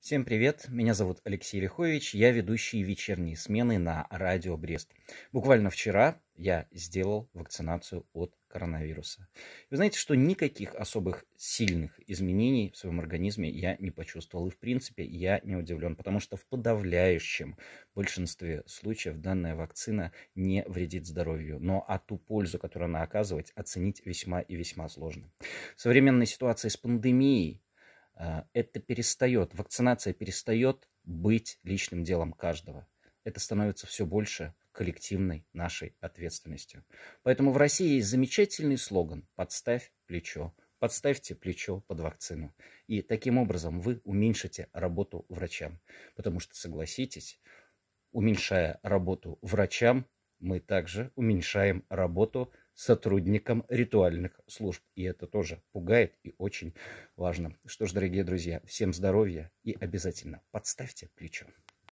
Всем привет, меня зовут Алексей Лихович, я ведущий вечерней смены на радио Брест. Буквально вчера я сделал вакцинацию от коронавируса. Вы знаете, что никаких особых сильных изменений в своем организме я не почувствовал. И в принципе я не удивлен, потому что в подавляющем большинстве случаев данная вакцина не вредит здоровью. Но а ту пользу, которую она оказывает, оценить весьма и весьма сложно. В современной ситуации с пандемией а, это перестает, вакцинация перестает быть личным делом каждого. Это становится все больше коллективной нашей ответственностью. Поэтому в России есть замечательный слоган «Подставь плечо». Подставьте плечо под вакцину. И таким образом вы уменьшите работу врачам. Потому что, согласитесь, уменьшая работу врачам, мы также уменьшаем работу сотрудникам ритуальных служб. И это тоже пугает и очень важно. Что ж, дорогие друзья, всем здоровья и обязательно подставьте плечо.